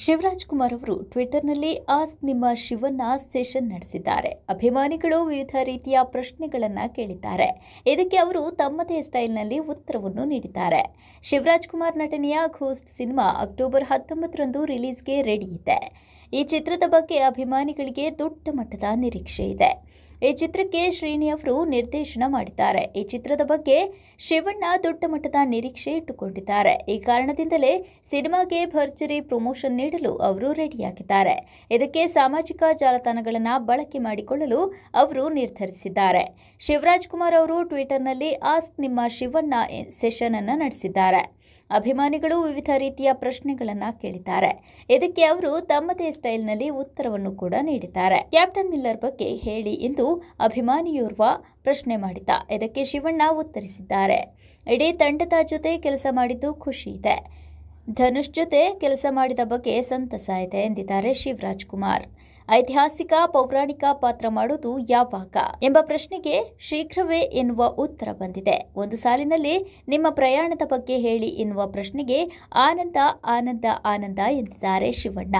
ಶಿವರಾಜ್ ಕುಮಾರ್ ಅವರು ಟ್ವಿಟರ್ನಲ್ಲಿ ಆಸ್ಕ್ ನಿಮ್ಮ ಶಿವನ್ನ ಸೆಷನ್ ನಡೆಸಿದ್ದಾರೆ ಅಭಿಮಾನಿಗಳು ವಿವಿಧ ರೀತಿಯ ಪ್ರಶ್ನೆಗಳನ್ನು ಕೇಳಿದ್ದಾರೆ ಇದಕ್ಕೆ ಅವರು ತಮ್ಮದೇ ಸ್ಟೈಲ್ನಲ್ಲಿ ಉತ್ತರವನ್ನು ನೀಡಿದ್ದಾರೆ ಶಿವರಾಜ್ ಕುಮಾರ್ ನಟನೆಯ ಘೋಸ್ಟ್ ಸಿನಿಮಾ ಅಕ್ಟೋಬರ್ ಹತ್ತೊಂಬತ್ತರಂದು ರಿಲೀಸ್ಗೆ ರೆಡಿ ಇದೆ ಈ ಚಿತ್ರದ ಬಗ್ಗೆ ಅಭಿಮಾನಿಗಳಿಗೆ ದೊಡ್ಡ ಮಟ್ಟದ ನಿರೀಕ್ಷೆ ಇದೆ ಈ ಚಿತ್ರಕ್ಕೆ ಶ್ರೀನಿ ಅವರು ನಿರ್ದೇಶನ ಮಾಡಿದ್ದಾರೆ ಈ ಚಿತ್ರದ ಬಗ್ಗೆ ಶಿವಣ್ಣ ದೊಡ್ಡ ಮಟ್ಟದ ನಿರೀಕ್ಷೆ ಇಟ್ಟುಕೊಂಡಿದ್ದಾರೆ ಈ ಕಾರಣದಿಂದಲೇ ಸಿನಿಮಾಗೆ ಭರ್ಜರಿ ಪ್ರಮೋಷನ್ ನೀಡಲು ಅವರು ರೆಡಿಯಾಗಿದ್ದಾರೆ ಇದಕ್ಕೆ ಸಾಮಾಜಿಕ ಜಾಲತಾಣಗಳನ್ನು ಬಳಕೆ ಮಾಡಿಕೊಳ್ಳಲು ಅವರು ನಿರ್ಧರಿಸಿದ್ದಾರೆ ಶಿವರಾಜ್ ಕುಮಾರ್ ಅವರು ಟ್ವಿಟರ್ನಲ್ಲಿ ಆಸ್ಕ್ ನಿಮ್ಮ ಶಿವಣ್ಣ ಸೆಷನ್ ಅನ್ನು ನಡೆಸಿದ್ದಾರೆ ಅಭಿಮಾನಿಗಳು ವಿವಿಧ ರೀತಿಯ ಪ್ರಶ್ನೆಗಳನ್ನು ಕೇಳಿದ್ದಾರೆ ಇದಕ್ಕೆ ಅವರು ತಮ್ಮದೇ ಸ್ಟೈಲ್ನಲ್ಲಿ ಉತ್ತರವನ್ನು ಕೂಡ ನೀಡಿದ್ದಾರೆ ಕ್ಯಾಪ್ಟನ್ ಮಿಲ್ಲರ್ ಬಗ್ಗೆ ಹೇಳಿ ಎಂದು ಅಭಿಮಾನಿಯೋರ್ವ ಪ್ರಶ್ನೆ ಮಾಡಿದ್ದ ಇದಕ್ಕೆ ಶಿವಣ್ಣ ಉತ್ತರಿಸಿದ್ದಾರೆ ಇಡೀ ತಂಡದ ಜೊತೆ ಕೆಲಸ ಮಾಡಿದ್ದು ಖುಷಿ ಇದೆ ಧನುಷ್ ಜೊತೆ ಕೆಲಸ ಮಾಡಿದ ಬಗ್ಗೆ ಸಂತಸ ಇದೆ ಎಂದಿದ್ದಾರೆ ಶಿವರಾಜ್ ಕುಮಾರ್ ಐತಿಹಾಸಿಕ ಪೌರಾಣಿಕ ಪಾತ್ರ ಮಾಡೋದು ಯಾವಾಗ ಎಂಬ ಪ್ರಶ್ನೆಗೆ ಶೀಘ್ರವೇ ಎನ್ನುವ ಉತ್ತರ ಬಂದಿದೆ ಒಂದು ಸಾಲಿನಲ್ಲಿ ನಿಮ್ಮ ಪ್ರಯಾಣದ ಬಗ್ಗೆ ಹೇಳಿ ಎನ್ನುವ ಪ್ರಶ್ನೆಗೆ ಆನಂದ ಆನಂದ ಆನಂದ ಎಂದಿದ್ದಾರೆ ಶಿವಣ್ಣ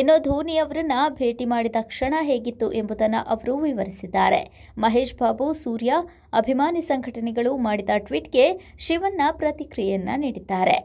ಇನ್ನು ಧೋನಿ ಅವರನ್ನ ಭೇಟಿ ಮಾಡಿದ ಕ್ಷಣ ಹೇಗಿತ್ತು ಎಂಬುದನ್ನು ಅವರು ವಿವರಿಸಿದ್ದಾರೆ ಮಹೇಶ್ ಬಾಬು ಸೂರ್ಯ ಅಭಿಮಾನಿ ಸಂಘಟನೆಗಳು ಮಾಡಿದ ಟ್ವೀಟ್ಗೆ ಶಿವಣ್ಣ ಪ್ರತಿಕ್ರಿಯೆಯನ್ನ ನೀಡಿದ್ದಾರೆ